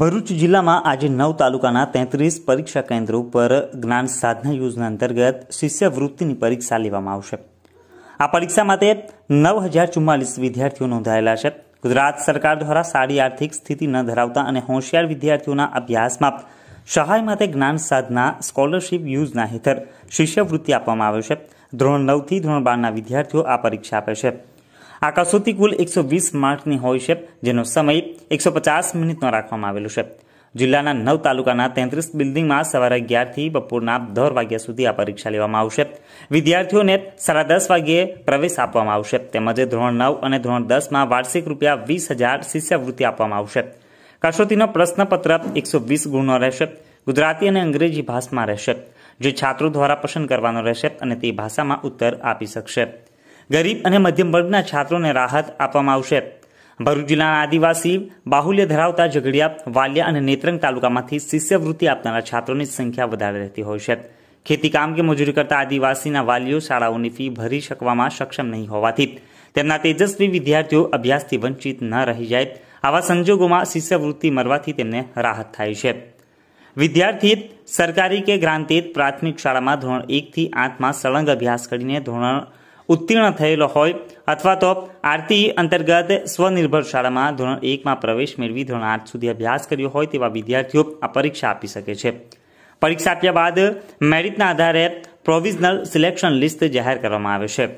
ભરૂચ જિલ્લામાં આજે નવ તાલુકાના તેત્રીસ પરીક્ષા કેન્દ્રો ઉપર જ્ઞાન સાધના યોજના અંતર્ગત શિષ્યવૃત્તિની પરીક્ષા લેવામાં આવશે આ પરીક્ષા માટે નવ હજાર ચુમ્માલીસ વિદ્યાર્થીઓ નોંધાયેલા છે ગુજરાત સરકાર દ્વારા સારી આર્થિક સ્થિતિ ન ધરાવતા અને હોશિયાર વિદ્યાર્થીઓના અભ્યાસમાં સહાય માટે જ્ઞાન સાધના સ્કોલરશિપ યોજના હેઠળ શિષ્યવૃત્તિ આપવામાં આવે છે ધોરણ નવથી ધોરણ બારના વિદ્યાર્થીઓ આ પરીક્ષા આપે છે આ કસોટી કુલ એકસો વીસ માર્કની હોય છે જેનો સમય એકસો પચાસ મિનિટનો રાખવામાં આવેલો છે જિલ્લાના નવ તાલુકાના તેત્રીસ બિલ્ડિંગમાં સવારે અગિયારથી બપોરના દોઢ વાગ્યા સુધી આ પરીક્ષા લેવામાં આવશે વિદ્યાર્થીઓને સાડા દસ વાગ્યે પ્રવેશ આપવામાં આવશે તેમજ ધોરણ નવ અને ધોરણ દસમાં વાર્ષિક રૂપિયા વીસ હજાર શિષ્યવૃત્તિ આપવામાં આવશે કસોટીનો પ્રશ્નપત્ર એકસો વીસ ગુણનો રહેશે ગુજરાતી અને અંગ્રેજી ભાષામાં રહેશે જે છાત્રો દ્વારા પસંદ કરવાનો રહેશે અને તે ભાષામાં ઉત્તર આપી શકશે ગરીબ અને મધ્યમ વર્ગના છાત્રોને રાહત આપવામાં આવશે ભરૂચ જિલ્લાના આદિવાસી બાહુલ્ય ધરાવતા ઝઘડિયા વાલિયા અને નેત્રંગ તાલુકામાંથી શિષ્યવૃત્તિ આપનારા છાત્રોની સંખ્યા વધારે રહેતી હોય છે ખેતીકામ કે મજૂરી કરતા આદિવાસીના વાલીઓ શાળાઓની ફી ભરી શકવામાં સક્ષમ નહીં હોવાથી તેમના તેજસ્વી વિદ્યાર્થીઓ અભ્યાસથી વંચિત ન રહી જાય આવા સંજોગોમાં શિષ્યવૃત્તિ મળવાથી તેમને રાહત થાય છે વિદ્યાર્થી સરકારી કે ગ્રાંતિત પ્રાથમિક શાળામાં ધોરણ એકથી આઠમાં સળંગ અભ્યાસ કરીને ધોરણ ઉત્તીર્ણ થયેલો હોય અથવા તો આરતી અંતર્ગત સ્વનિર્ભર શાળામાં ધોરણ એકમાં પ્રવેશ મેળવી ધોરણ આઠ સુધી અભ્યાસ કર્યો હોય તેવા વિદ્યાર્થીઓ આ પરીક્ષા આપી શકે છે પરીક્ષા આપ્યા બાદ મેરિટના આધારે પ્રોવિઝનલ સિલેક્શન લિસ્ટ જાહેર કરવામાં આવે છે